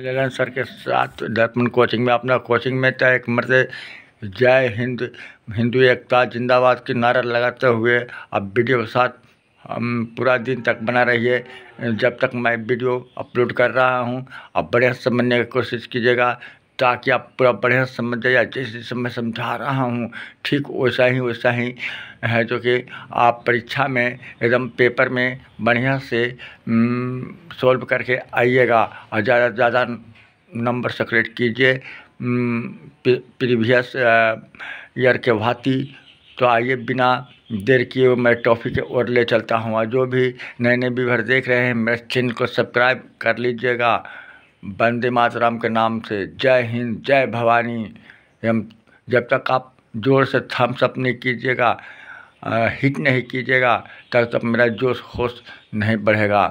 लगन सर के साथ दर्पण कोचिंग में अपना कोचिंग में तय मरते जय हिंद हिंदू एकता जिंदाबाद की नारा लगाते हुए अब वीडियो के साथ हम पूरा दिन तक बना रहिए जब तक मैं वीडियो अपलोड कर रहा हूँ आप बढ़िया समझने की कोशिश कीजिएगा ताकि आप पूरा बढ़िया समझ जाइए जैसे मैं समझा रहा हूँ ठीक वैसा ही वैसा ही है जो कि आप परीक्षा में एकदम पेपर में बढ़िया से सॉल्व करके आइएगा और ज़्यादा से ज़्यादा नंबर सेक्रेट कीजिए प्रीवियस ईयर के भांति तो आइए बिना देर किए मैं ट्रॉफी के ओर ले चलता हूँ और जो भी नए नए व्यूवर देख रहे हैं मेरे चैनल को सब्सक्राइब कर लीजिएगा वंदे मातराम के नाम से जय हिंद जय भवानी हम जब तक आप ज़ोर से थम्स अप नहीं कीजिएगा हिट नहीं कीजिएगा तब तक मेरा जोश होश नहीं बढ़ेगा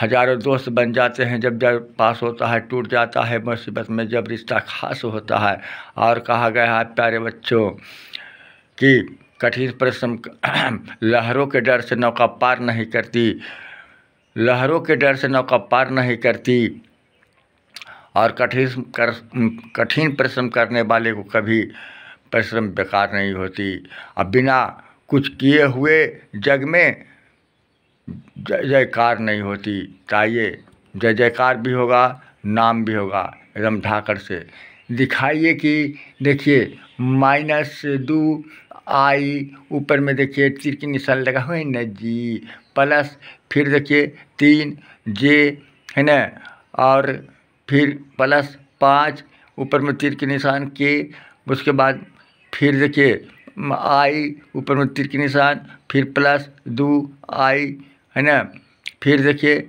हजारों दोस्त बन जाते हैं जब जब पास होता है टूट जाता है मुसीबत में जब रिश्ता खास होता है और कहा गया है प्यारे बच्चों कि कठिन परिश्रम लहरों के डर से नौका पार नहीं करती लहरों के डर से नौका पार नहीं करती और कठिन कर कठिन परिश्रम करने वाले को कभी परिश्रम बेकार नहीं होती अब बिना कुछ किए हुए जग में जय जयकार नहीं होती चाहिए जय जयकार भी होगा नाम भी होगा एकदम ढाकर से दिखाइए कि देखिए माइनस दो आई ऊपर में देखिए तिर की निशान लगा हुआ है न जी प्लस फिर देखिए तीन जे है ना और फिर प्लस पाँच ऊपर में तीर के निशान के उसके बाद फिर देखिए आई ऊपर में तीर के निशान फिर प्लस दो आई है ना फिर देखिए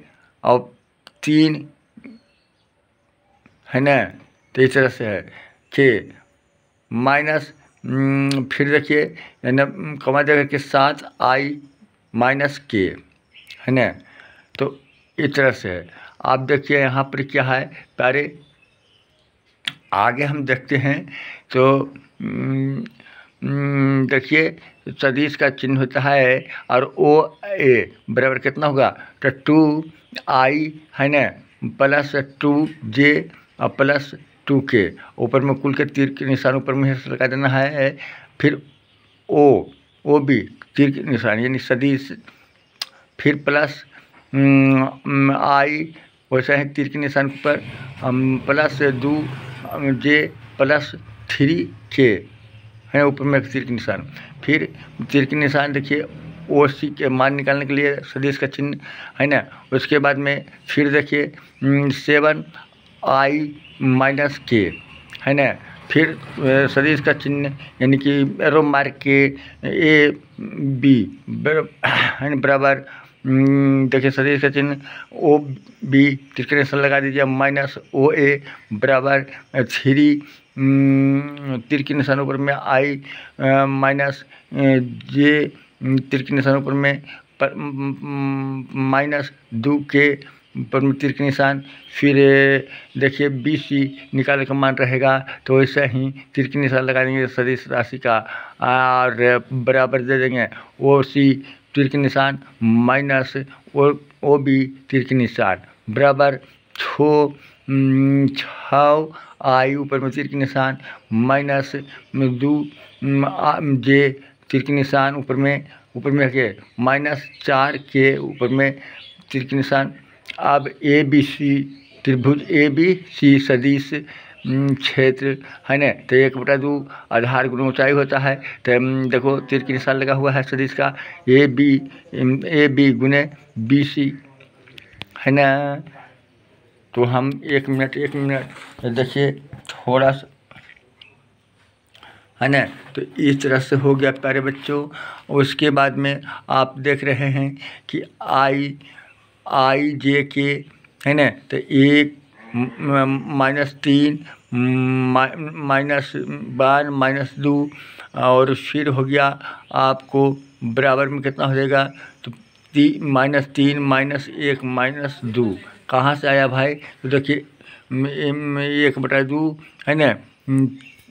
और तीन है ना तो इस तरह से है के माइनस फिर देखिए यानी कमा जगह के साथ आई माइनस के है ना तो इस तरह से है आप देखिए यहाँ पर क्या है प्यारे आगे हम देखते हैं तो देखिए सदीश का चिन्ह होता है और ओ ए बराबर कितना होगा तो टू आई है ना प्लस टू जे और प्लस टू के ऊपर में कुल के तीर के निशान ऊपर में लगा देना है फिर ओ ओ बी तीर के निशान यानी सदीश फिर प्लस आई वैसे ही तीर के निशान पर हम प्लस दू जे प्लस थ्री के है ऊपर में तीर के निशान फिर तीर के निशान देखिए ओ सी के मान निकालने के लिए सदेश का चिन्ह है ना उसके बाद में फिर देखिए सेवन आई माइनस के है ना फिर सदेश का चिन्ह यानी कि एरो मार्क के ए बी बराबर हम्म, देखिए सदी का चिन्ह ओ बी निशान लगा दीजिए माइनस ओ ए बराबर थ्री हम्म, तिरकी निशान ऊपर में आई माइनस जे हम्म, तिरकी निशान ऊपर में माइनस दो के पर में तिरकी निशान फिर देखिए बी सी निकालने का मान रहेगा तो ऐसा ही तिरकी निशान लगा देंगे सदी राशि का और बराबर दे देंगे ओ सी तिर के निशान माइनस ओ ओ बी तिर के निशान बराबर छो छः आई ऊपर में तिर के निशान माइनस दू जे तिर के निशान ऊपर में ऊपर में के माइनस चार के ऊपर में तिर के निशान अब ए बी सी त्रिभुज ए बी सी सदिश क्षेत्र है ना तो एक बटा दो आधार गुण ऊंचाई होता है तो देखो तीर की निशान लगा हुआ है सदिश का ए बी ए बी गुने बी सी है ना तो हम एक मिनट एक मिनट देखिए थोड़ा सा है ना तो इस तरह से हो गया प्यारे बच्चों उसके बाद में आप देख रहे हैं कि आई आई जे के है ना तो एक माइनस तीन माइनस बार माइनस दो और फिर हो गया आपको बराबर में कितना हो जाएगा तो ती, माइनस तीन माइनस एक माइनस दो कहाँ से आया भाई तो देखिए एक बटा दो है ना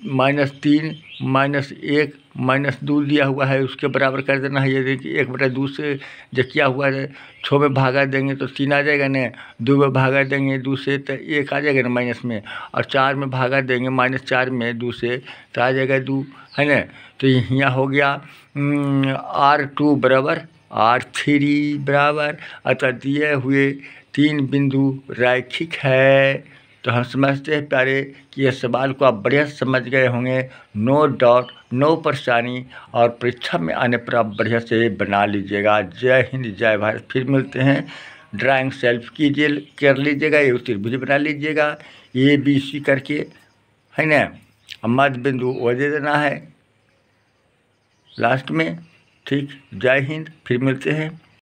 माइनस तीन माइनस एक माइनस दो दिया हुआ है उसके बराबर कर देना है यदि कि एक बटा दो से जो किया हुआ है छः में भागा देंगे तो तीन आ जाएगा ना दो में भागा देंगे दो से तो एक आ जाएगा ना माइनस में और चार में भागा देंगे माइनस चार में दो से तो आ जाएगा दो है ना तो यहाँ हो गया आर टू बराबर आर थ्री बराबर अतः दिए हुए तीन बिंदु रैखिक है तो हम समझते हैं प्यारे कि यह सवाल को आप बढ़िया समझ गए होंगे नो डाउट नो परेशानी और परीक्षा में आने पर आप बढ़िया से बना लीजिएगा जय हिंद जय भारत फिर मिलते हैं ड्राइंग सेल्फ कीजिए कर लीजिएगा ये त्रिभुज बना लीजिएगा ए बी सी करके है न मध्य बिंदु वह दे देना है लास्ट में ठीक जय हिंद फिर मिलते हैं